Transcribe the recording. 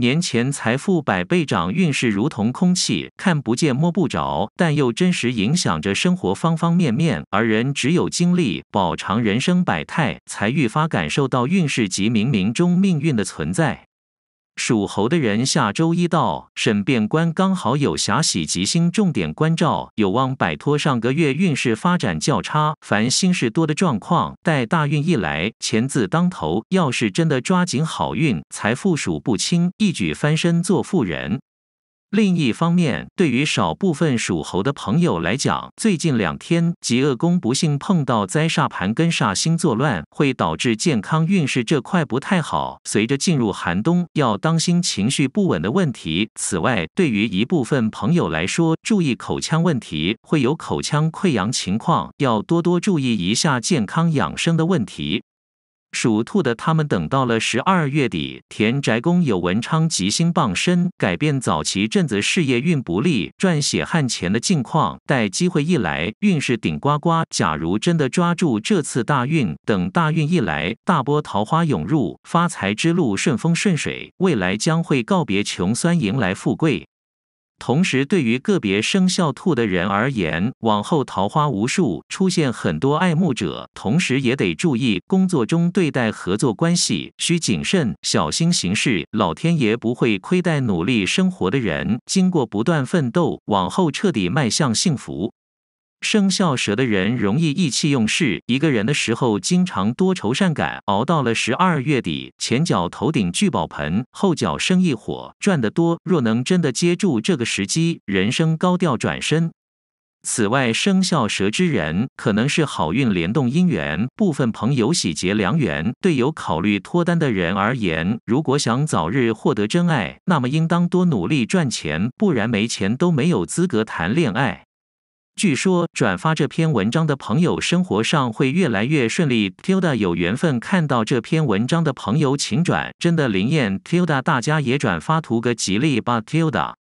年前财富百倍涨，运势如同空气，看不见摸不着，但又真实影响着生活方方面面。而人只有经历饱尝人生百态，才愈发感受到运势及冥冥中命运的存在。属猴的人下周一到审辩官，刚好有霞喜吉星重点关照，有望摆脱上个月运势发展较差、烦心事多的状况。待大运一来，钱字当头，要是真的抓紧好运，财富数不清，一举翻身做富人。另一方面，对于少部分属猴的朋友来讲，最近两天极恶宫不幸碰到灾煞盘跟煞星作乱，会导致健康运势这块不太好。随着进入寒冬，要当心情绪不稳的问题。此外，对于一部分朋友来说，注意口腔问题，会有口腔溃疡情况，要多多注意一下健康养生的问题。属兔的他们等到了十二月底，田宅宫有文昌吉星傍身，改变早期阵子事业运不利、赚血汗钱的境况。待机会一来，运势顶呱呱。假如真的抓住这次大运，等大运一来，大波桃花涌入，发财之路顺风顺水，未来将会告别穷酸，迎来富贵。同时，对于个别生肖兔的人而言，往后桃花无数，出现很多爱慕者。同时，也得注意工作中对待合作关系，需谨慎小心行事。老天爷不会亏待努力生活的人，经过不断奋斗，往后彻底迈向幸福。生肖蛇的人容易意气用事，一个人的时候经常多愁善感，熬到了十二月底，前脚头顶聚宝盆，后脚生意火，赚得多。若能真的接住这个时机，人生高调转身。此外，生肖蛇之人可能是好运联动姻缘部分朋友喜结良缘。对有考虑脱单的人而言，如果想早日获得真爱，那么应当多努力赚钱，不然没钱都没有资格谈恋爱。据说转发这篇文章的朋友，生活上会越来越顺利。Tilda，有缘分看到这篇文章的朋友，请转，真的灵验。Tilda，大家也转发，图个吉利吧。Tilda。